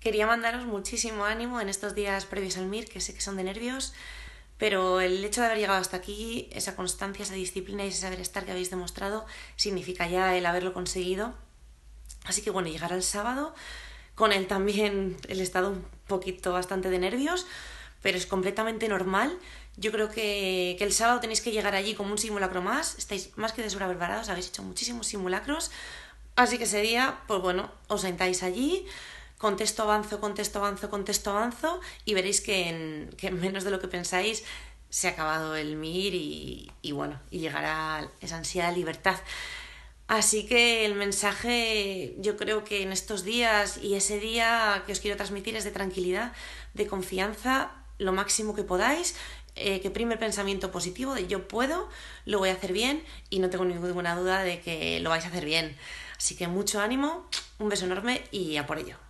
Quería mandaros muchísimo ánimo en estos días previos al MIR, que sé que son de nervios, pero el hecho de haber llegado hasta aquí, esa constancia, esa disciplina y ese saber estar que habéis demostrado, significa ya el haberlo conseguido. Así que bueno, llegar al sábado, con él también el estado un poquito bastante de nervios, pero es completamente normal. Yo creo que, el sábado tenéis que llegar allí como un simulacro más, estáis más que de habéis hecho muchísimos simulacros, así que ese día, pues bueno, os sentáis allí, Contesto, avanzo, contesto, avanzo, contesto, avanzo y veréis que en, menos de lo que pensáis se ha acabado el MIR y, bueno, y llegará esa ansiedad de libertad. Así que el mensaje yo creo que en estos días y ese día que os quiero transmitir es de tranquilidad, de confianza, lo máximo que podáis, eh, que prime el pensamiento positivo de yo puedo, lo voy a hacer bien y no tengo ninguna duda de que lo vais a hacer bien. Así que mucho ánimo, un beso enorme y a por ello.